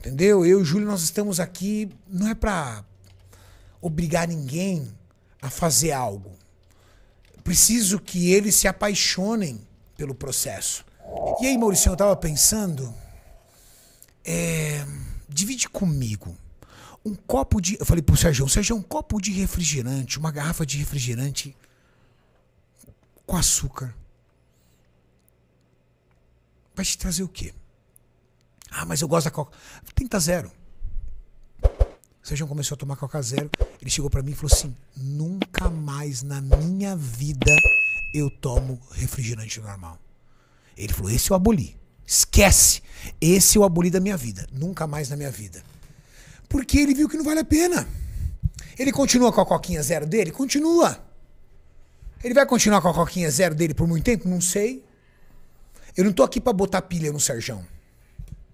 Entendeu? Eu e o Júlio, nós estamos aqui, não é para obrigar ninguém a fazer algo. Preciso que eles se apaixonem pelo processo. E aí, Maurício, eu estava pensando. É, divide comigo um copo de. Eu falei pro Sérgio, Sérgio, um copo de refrigerante, uma garrafa de refrigerante com açúcar. Vai te trazer o quê? Ah, mas eu gosto da Coca. Tenta zero. O Sérgio começou a tomar Coca Zero. Ele chegou para mim e falou assim: nunca mais na minha vida eu tomo refrigerante normal. Ele falou: esse eu aboli. Esquece! Esse eu aboli da minha vida. Nunca mais na minha vida. Porque ele viu que não vale a pena. Ele continua com a coquinha zero dele? Continua. Ele vai continuar com a coquinha zero dele por muito tempo? Não sei. Eu não tô aqui para botar pilha no Serjão.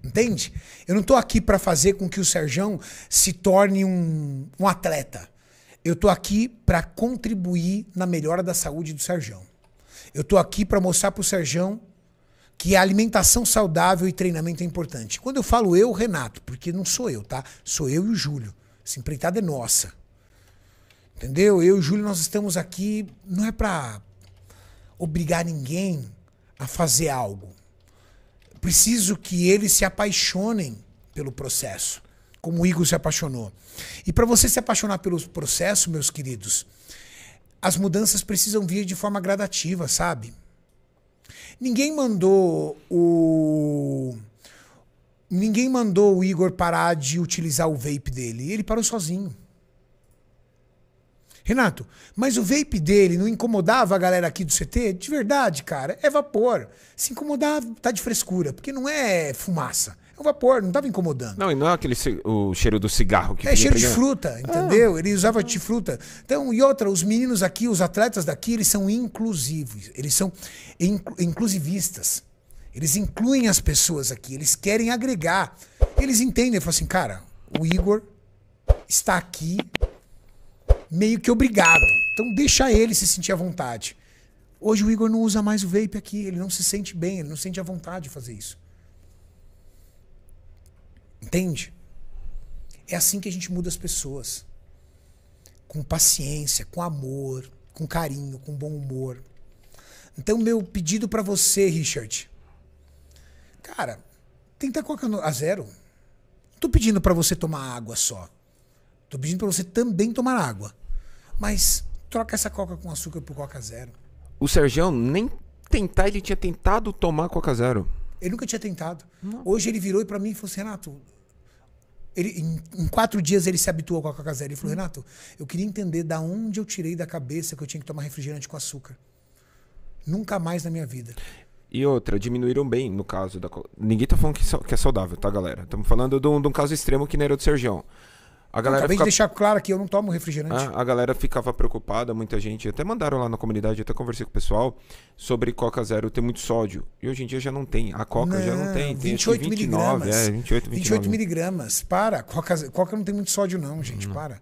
Entende? Eu não estou aqui para fazer com que o Serjão se torne um, um atleta. Eu estou aqui para contribuir na melhora da saúde do Serjão. Eu estou aqui para mostrar para o Serjão que a alimentação saudável e treinamento é importante. Quando eu falo eu, Renato, porque não sou eu, tá? Sou eu e o Júlio. Essa empreitada é nossa. Entendeu? Eu e o Júlio, nós estamos aqui, não é para obrigar ninguém a fazer algo preciso que eles se apaixonem pelo processo, como o Igor se apaixonou. E para você se apaixonar pelo processo, meus queridos, as mudanças precisam vir de forma gradativa, sabe? Ninguém mandou o ninguém mandou o Igor parar de utilizar o vape dele, ele parou sozinho. Renato, mas o vape dele não incomodava a galera aqui do CT? De verdade, cara, é vapor. Se incomodar, tá de frescura, porque não é fumaça. É um vapor, não tava incomodando. Não, e não é aquele o cheiro do cigarro que É cheiro pegando. de fruta, ah. entendeu? Ah. Ele usava de fruta. Então, e outra, os meninos aqui, os atletas daqui, eles são inclusivos, eles são inclu inclusivistas. Eles incluem as pessoas aqui, eles querem agregar. Eles entendem, falam assim, cara, o Igor está aqui meio que obrigado. Então deixa ele se sentir à vontade. Hoje o Igor não usa mais o vape aqui, ele não se sente bem, ele não sente à vontade de fazer isso. Entende? É assim que a gente muda as pessoas. Com paciência, com amor, com carinho, com bom humor. Então, meu pedido para você, Richard. Cara, tenta coca a zero. Não tô pedindo para você tomar água só. Tô pedindo para você também tomar água. Mas troca essa coca com açúcar por coca zero. O Sergião nem tentar, ele tinha tentado tomar coca zero. Ele nunca tinha tentado. Não. Hoje ele virou e para mim falou assim, Renato, ele, em, em, quatro dias ele se habituou com a Coca Zero. Ele falou, hum. Renato, eu queria entender da onde eu tirei da cabeça que eu tinha que tomar refrigerante com açúcar. Nunca mais na minha vida. E outra, diminuíram bem no caso da. Ninguém tá falando que, é que é saudável, tá, galera? Estamos falando de um, de um, caso extremo que não era do Sergião. A galera acabei fica... de deixar claro que eu não tomo refrigerante. Ah, a galera ficava preocupada, muita gente. Até mandaram lá na comunidade, até conversei com o pessoal sobre Coca Zero ter muito sódio. E hoje em dia já não tem. A Coca não, já não tem. tem 28 miligramas. É, 28, 28 miligramas. Para. Coca, Coca não tem muito sódio, não, gente. Não. Para.